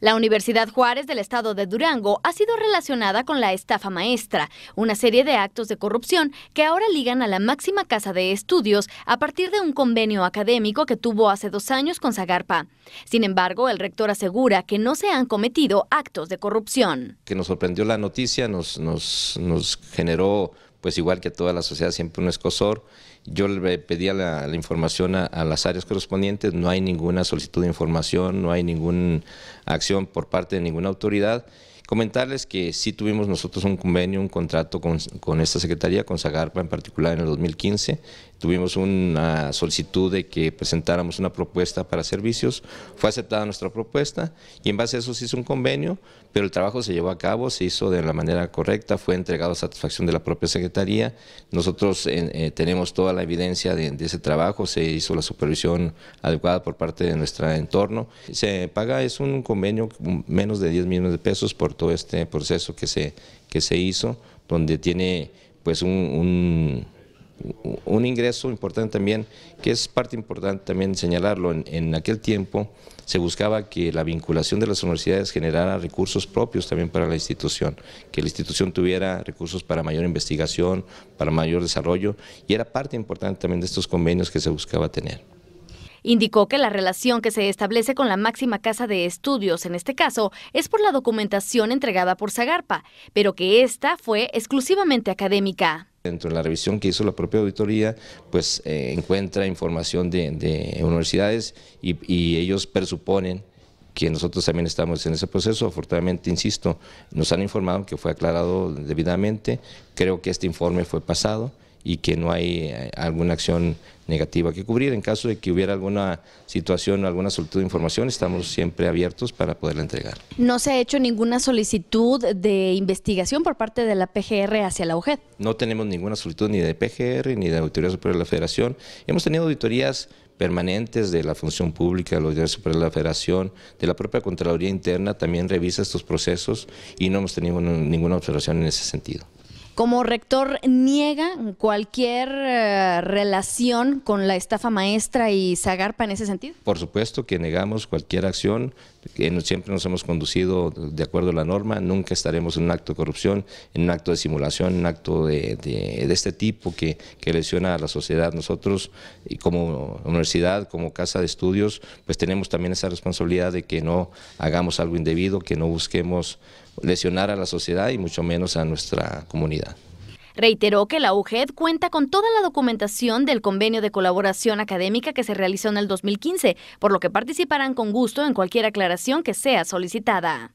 La Universidad Juárez del Estado de Durango ha sido relacionada con la estafa maestra, una serie de actos de corrupción que ahora ligan a la máxima casa de estudios a partir de un convenio académico que tuvo hace dos años con Zagarpa. Sin embargo, el rector asegura que no se han cometido actos de corrupción. Que nos sorprendió la noticia, nos, nos, nos generó pues igual que toda la sociedad, siempre un escosor. Yo le pedía la, información a, a, las áreas correspondientes, no hay ninguna solicitud de información, no hay ninguna acción por parte de ninguna autoridad Comentarles que sí tuvimos nosotros un convenio, un contrato con, esta Secretaría, con Zagarpa en particular en el 2015. Tuvimos una solicitud de que presentáramos una propuesta para servicios, fue aceptada nuestra propuesta y en base a eso se hizo un convenio, pero el trabajo se llevó a cabo, se hizo de la manera correcta, fue entregado a satisfacción de la propia Secretaría. Nosotros eh, tenemos toda la evidencia de, de ese trabajo, se hizo la supervisión adecuada por parte de nuestro entorno. Se paga, es un convenio menos de 10 millones de pesos por todo este proceso que se, que se hizo, donde tiene pues un, ingreso importante también, que es parte importante también señalarlo, en, en, aquel tiempo se buscaba que la vinculación de las universidades generara recursos propios también para la institución, que la institución tuviera recursos para mayor investigación, para mayor desarrollo, y era parte importante también de estos convenios que se buscaba tener. Indicó que la relación que se establece con la máxima casa de estudios, en este caso, es por la documentación entregada por Zagarpa, pero que esta fue exclusivamente académica. Dentro de la revisión que hizo la propia auditoría, pues eh, encuentra información de, universidades y, y ellos presuponen que nosotros también estamos en ese proceso. Afortunadamente, insisto, nos han informado que fue aclarado debidamente. Creo que este informe fue pasado y que no hay eh, alguna acción negativa que cubrir. En caso de que hubiera alguna situación o alguna solicitud de información, estamos siempre abiertos para poderla entregar. ¿No se ha hecho ninguna solicitud de investigación por parte de la PGR hacia la UGED? No tenemos ninguna solicitud ni de PGR ni de Auditoría Superior de la Federación. Hemos tenido auditorías permanentes de la función pública, de la Auditoría Superior de la Federación, de la propia Contraloría Interna, también revisa estos procesos y no hemos tenido ninguna observación en ese sentido. Como rector niega cualquier eh, relación con la estafa maestra y Zagarpa en ese sentido. Por supuesto que negamos cualquier acción, eh, siempre nos hemos conducido de acuerdo a la norma, nunca estaremos en un acto de corrupción, en un acto de simulación, en un acto de, este tipo que, que, lesiona a la sociedad. Nosotros y como universidad, como casa de estudios, pues tenemos también esa responsabilidad de que no hagamos algo indebido, que no busquemos lesionar a la sociedad y mucho menos a nuestra comunidad. Reiteró que la UGED cuenta con toda la documentación del convenio de colaboración académica que se realizó en el 2015, por lo que participarán con gusto en cualquier aclaración que sea solicitada.